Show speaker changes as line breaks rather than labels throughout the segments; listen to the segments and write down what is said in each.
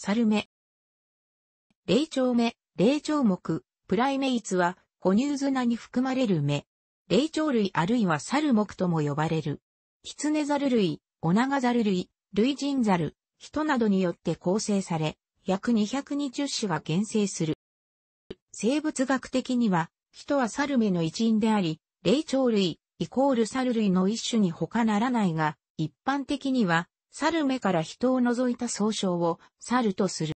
サルメ。霊長目、霊長目、プライメイツは、哺乳ナに含まれる目。霊長類あるいは猿目とも呼ばれる。キツネザル類、オナガザル類、類人ザル、人などによって構成され、約220種が現生する。生物学的には、人はサルメの一員であり、霊長類、イコールサル類の一種に他ならないが、一般的には、猿目から人を除いた総称を猿とする。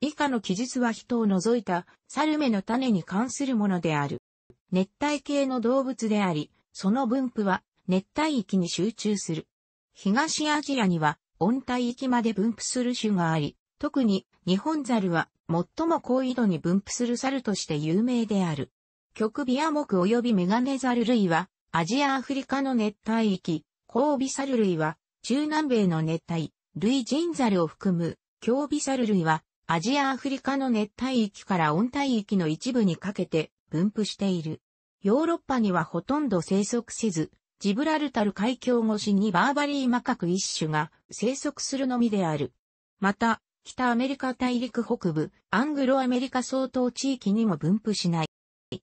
以下の記述は人を除いた猿目の種に関するものである。熱帯系の動物であり、その分布は熱帯域に集中する。東アジアには温帯域まで分布する種があり、特に日本猿は最も高緯度に分布する猿として有名である。極ビア目及びメガネザル類はアジアアフリカの熱帯域、ビサ猿類は中南米の熱帯、類人ザルを含む、強微サル類は、アジア・アフリカの熱帯域から温帯域の一部にかけて分布している。ヨーロッパにはほとんど生息せず、ジブラルタル海峡越しにバーバリーマカク一種が生息するのみである。また、北アメリカ大陸北部、アングロアメリカ相当地域にも分布しない。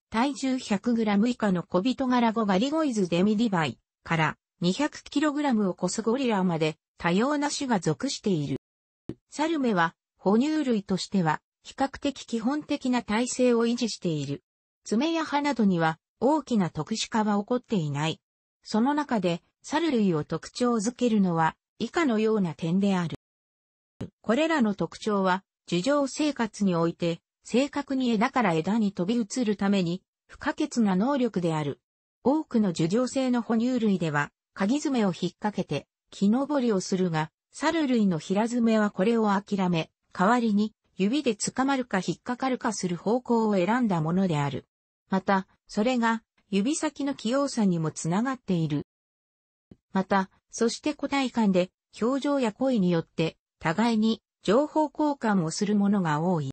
体重 100g 以下の小人柄ゴガリゴイズデミリバイから 200kg を超すゴリラまで多様な種が属している。サルメは哺乳類としては比較的基本的な体制を維持している。爪や歯などには大きな特殊化は起こっていない。その中で猿類を特徴づけるのは以下のような点である。これらの特徴は、樹上生活において、正確に枝から枝に飛び移るために、不可欠な能力である。多くの樹上性の哺乳類では、鍵爪を引っ掛けて、木登りをするが、猿類の平爪はこれを諦め、代わりに指で捕まるか引っかかるかする方向を選んだものである。また、それが指先の器用さにもつながっている。また、そして個体間で表情や声によって互いに情報交換をするものが多い。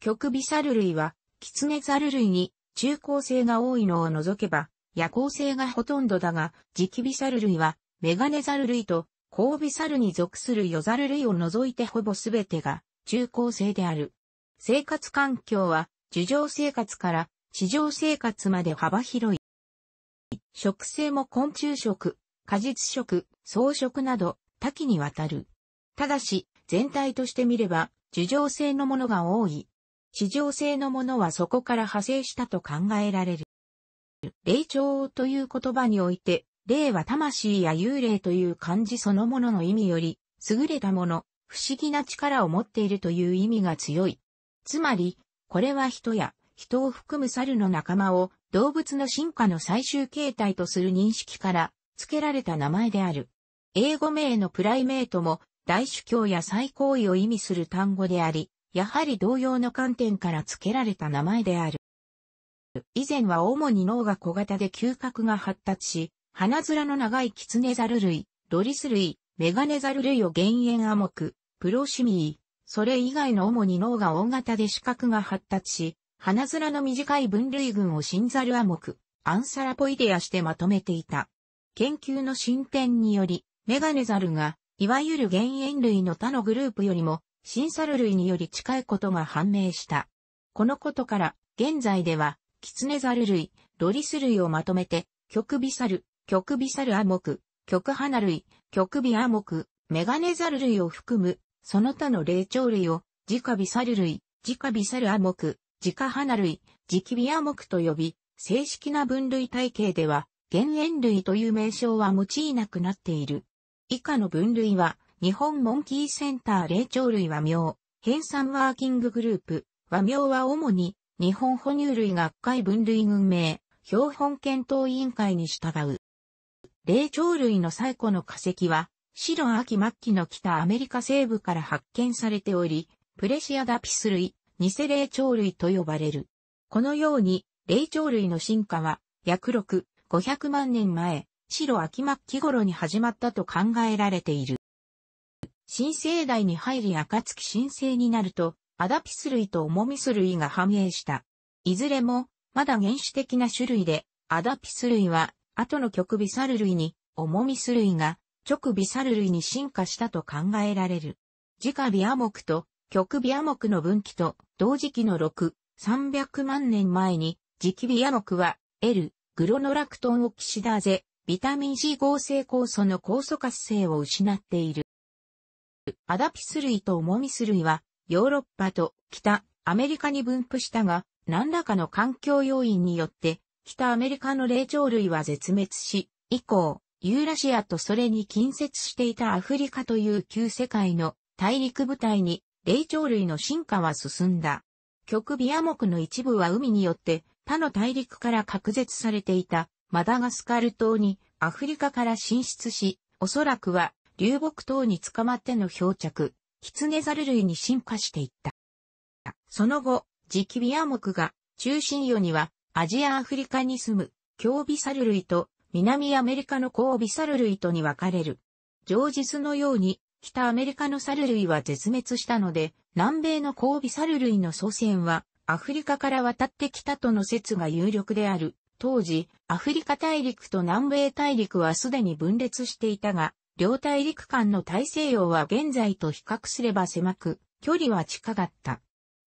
極微猿類は、狐猿類に中高生が多いのを除けば、夜行性がほとんどだが、ジキビサル類は、メガネザル類と、コウビサルに属するヨザル類を除いてほぼすべてが、中高生である。生活環境は、樹上生活から、地上生活まで幅広い。食性も昆虫食、果実食、草食など、多岐にわたる。ただし、全体として見れば、樹上性のものが多い。地上性のものはそこから派生したと考えられる。霊長という言葉において、霊は魂や幽霊という漢字そのものの意味より、優れたもの、不思議な力を持っているという意味が強い。つまり、これは人や人を含む猿の仲間を動物の進化の最終形態とする認識から付けられた名前である。英語名のプライメートも大主教や最高位を意味する単語であり、やはり同様の観点から付けられた名前である。以前は主に脳が小型で嗅覚が発達し、鼻面の長いキツネザル類、ドリス類、メガネザル類を減塩アモク、プロシミー、それ以外の主に脳が大型で視覚が発達し、鼻面の短い分類群をシンザルアモク、アンサラポイデアしてまとめていた。研究の進展により、メガネザルが、いわゆる原塩類の他のグループよりも、シンサル類により近いことが判明した。このことから、現在では、キツネザル類、ロリス類をまとめて、極微猿、極微猿アモク、極花類、極微アモク、メガネザル類を含む、その他の霊長類を、直微ル類、直微ルアモク、直花類、直微アモクと呼び、正式な分類体系では、原塩類という名称は用いなくなっている。以下の分類は、日本モンキーセンター霊長類和名、編纂ワーキンググループ、和名は主に日本哺乳類学会分類群名、標本検討委員会に従う。霊長類の最古の化石は、白秋末期の北アメリカ西部から発見されており、プレシアダピス類、ニセ霊長類と呼ばれる。このように、霊長類の進化は、約6、500万年前、白秋末期頃に始まったと考えられている。新生代に入り暁新生になると、アダピス類とオモミス類が繁栄した。いずれも、まだ原始的な種類で、アダピス類は、後の極微サル類に、オモミス類が、直微サル類に進化したと考えられる。直微亜目と極微亜目の分岐と同時期の6、300万年前に、直微亜目は、L、グロノラクトンオキシダーゼ、ビタミン C 合成酵素の酵素活性を失っている。アダピス類とオモミス類は、ヨーロッパと北アメリカに分布したが、何らかの環境要因によって、北アメリカの霊長類は絶滅し、以降、ユーラシアとそれに近接していたアフリカという旧世界の大陸部隊に霊長類の進化は進んだ。極ビア目の一部は海によって他の大陸から隔絶されていたマダガスカル島にアフリカから進出し、おそらくは流木島に捕まっての漂着、キツネザル類に進化していった。その後、ジキビア目が中心世にはアジアアフリカに住む強ビサル類と南アメリカの高ビサル類とに分かれる。上述のように北アメリカのサル類は絶滅したので、南米のウビサル類の祖先はアフリカから渡ってきたとの説が有力である。当時、アフリカ大陸と南米大陸はすでに分裂していたが、両大陸間の大西洋は現在と比較すれば狭く、距離は近かった。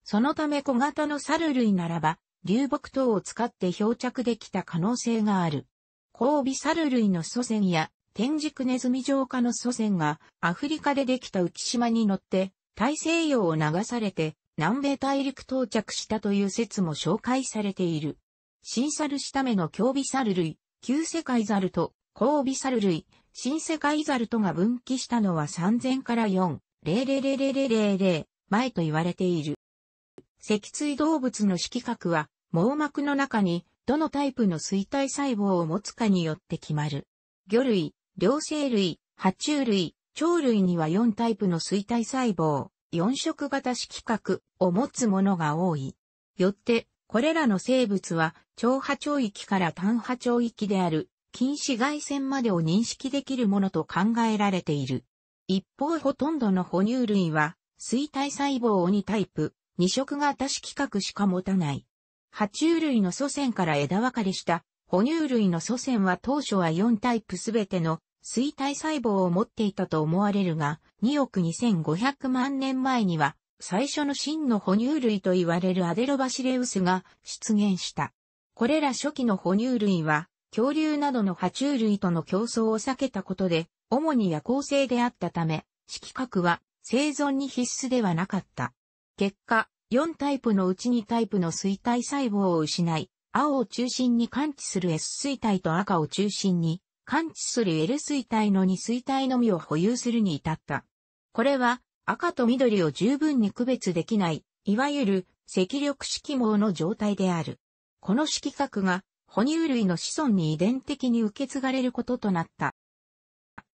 そのため小型の猿類ならば、流木等を使って漂着できた可能性がある。交尾猿類の祖先や、天竺ネズミ浄化の祖先が、アフリカでできた浮島に乗って、大西洋を流されて、南米大陸到着したという説も紹介されている。新猿しための競尾猿類、旧世界猿と、交尾猿類、新世界ザルトが分岐したのは3000から4 0 0 0前と言われている。脊椎動物の色覚は網膜の中にどのタイプの水体細胞を持つかによって決まる。魚類、両生類、爬虫類、鳥類には4タイプの水体細胞、4色型色覚を持つものが多い。よって、これらの生物は、超波長域から単波長域である近紫外線までを認識できるものと考えられている。一方ほとんどの哺乳類は、水体細胞を2タイプ、2色型色覚しか持たない。爬虫類の祖先から枝分かれした哺乳類の祖先は当初は4タイプすべての水体細胞を持っていたと思われるが、2億2500万年前には最初の真の哺乳類と言われるアデロバシレウスが出現した。これら初期の哺乳類は恐竜などの爬虫類との競争を避けたことで、主に夜行性であったため、色覚は生存に必須ではなかった。結果、4タイプのうち2タイプの衰体細胞を失い、青を中心に感知する S 衰体と赤を中心に感知する L 衰体の2衰体のみを保有するに至った。これは赤と緑を十分に区別できない、いわゆる赤緑色網の状態である。この色覚が哺乳類の子孫に遺伝的に受け継がれることとなった。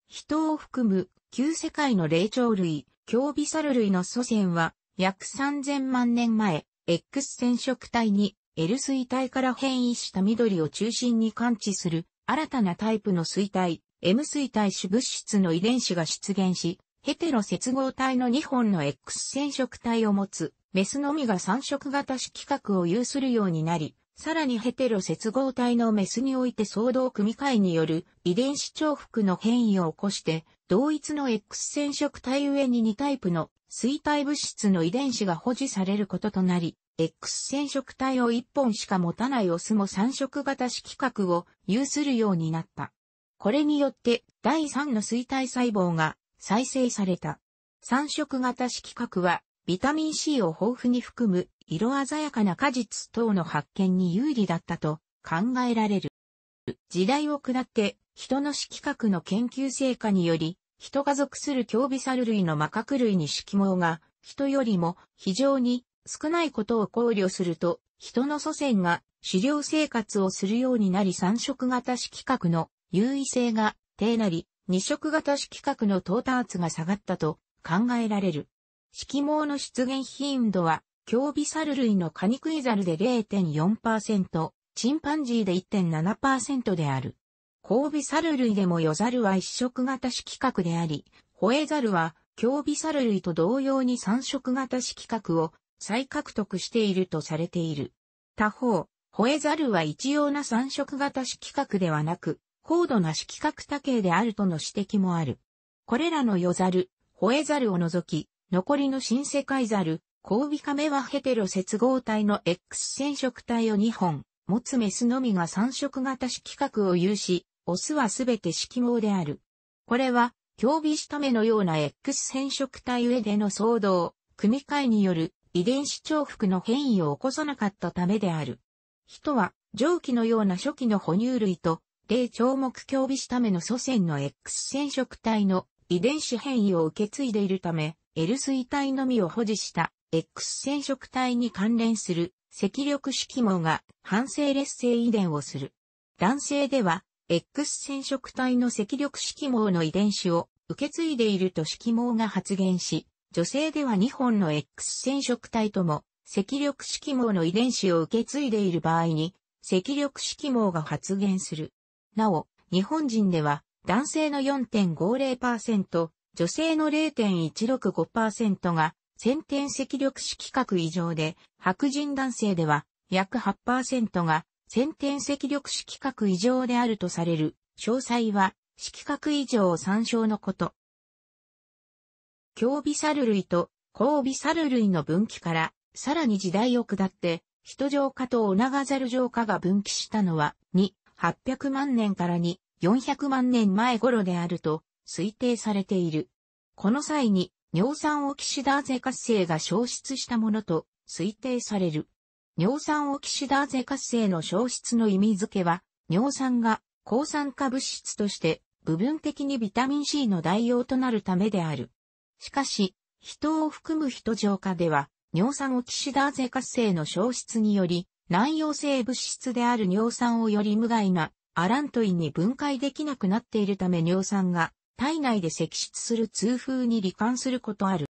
人を含む旧世界の霊長類、強微猿類の祖先は約3000万年前、X 染色体に L 水体から変異した緑を中心に感知する新たなタイプの水体、M 水体種物質の遺伝子が出現し、ヘテロ接合体の2本の X 染色体を持つ、メスのみが3色型色覚を有するようになり、さらにヘテロ接合体のメスにおいて相同組み換えによる遺伝子重複の変異を起こして、同一の X 染色体上に2タイプの水体物質の遺伝子が保持されることとなり、X 染色体を1本しか持たないオスも3色型色核を有するようになった。これによって第3の水体細胞が再生された。3色型色核はビタミン C を豊富に含む色鮮やかな果実等の発見に有利だったと考えられる。時代を下って人の色覚の研究成果により、人が属する強微猿類の魔覚類に色毛が人よりも非常に少ないことを考慮すると、人の祖先が狩猟生活をするようになり三色型色覚の優位性が低なり、二色型色覚の到達が下がったと考えられる。色毛の出現頻度は、強微猿類のカニクイザルで0.4%、チンパンジーで1.7%である。交尾猿類でもヨザルは一色型色覚であり、ホエザルは強微猿類と同様に三色型色覚を再獲得しているとされている。他方、ホエザルは一様な三色型色覚ではなく、高度な色覚多形であるとの指摘もある。これらのヨザル、ホエザルを除き、残りの新世界ザル、コウビカメはヘテロ接合体の X 染色体を2本、持つメスのみが3色型色覚を有し、オスはすべて色盲である。これは、競技した目のような X 染色体上での騒動、組み換えによる遺伝子重複の変異を起こさなかったためである。人は、蒸気のような初期の哺乳類と、霊長目競技した目の祖先の X 染色体の遺伝子変異を受け継いでいるため、L 水体のみを保持した X 染色体に関連する赤力色網が反性劣性遺伝をする。男性では X 染色体の赤力色網の遺伝子を受け継いでいると色盲が発現し、女性では2本の X 染色体とも赤力色網の遺伝子を受け継いでいる場合に赤力色網が発現する。なお、日本人では男性の4.50%、女性の0.165%が先天赤緑色規格異常で、白人男性では約8%が先天赤緑色規格異常であるとされる。詳細は、色覚異常を参照のこと。強微サル類と高微サル類の分岐から、さらに時代を下って、人上化とオナガザル上化が分岐したのは、2、800万年から2、400万年前頃であると、推定されている。この際に、尿酸オキシダーゼ活性が消失したものと推定される。尿酸オキシダーゼ活性の消失の意味付けは、尿酸が抗酸化物質として部分的にビタミン C の代用となるためである。しかし、人を含む人浄化では、尿酸オキシダーゼ活性の消失により、難溶性物質である尿酸をより無害なアラントインに分解できなくなっているため尿酸が体内で積出する痛風に罹患することある。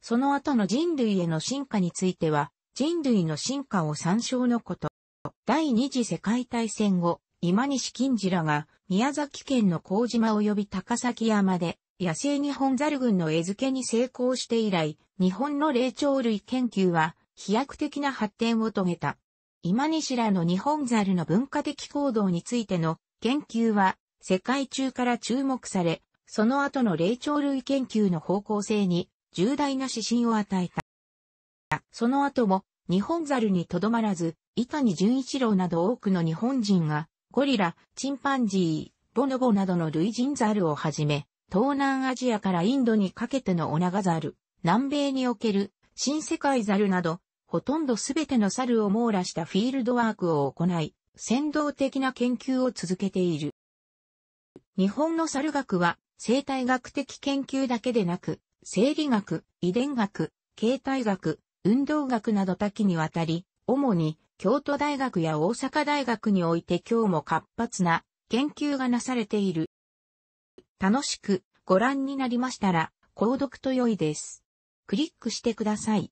その後の人類への進化については、人類の進化を参照のこと。第二次世界大戦後、今西金次らが宮崎県の麹島及び高崎山で野生日本ザル群の餌付けに成功して以来、日本の霊長類研究は飛躍的な発展を遂げた。今西らの日本ザルの文化的行動についての研究は世界中から注目され、その後の霊長類研究の方向性に重大な指針を与えた。その後も、日本猿にとどまらず、伊谷純一郎など多くの日本人が、ゴリラ、チンパンジー、ボノボなどの類人猿をはじめ、東南アジアからインドにかけてのオナガザル、南米における新世界ザルなど、ほとんどすべての猿を網羅したフィールドワークを行い、先導的な研究を続けている。日本の猿学は生態学的研究だけでなく、生理学、遺伝学、形態学、運動学など多岐にわたり、主に京都大学や大阪大学において今日も活発な研究がなされている。楽しくご覧になりましたら、購読と良いです。クリックしてください。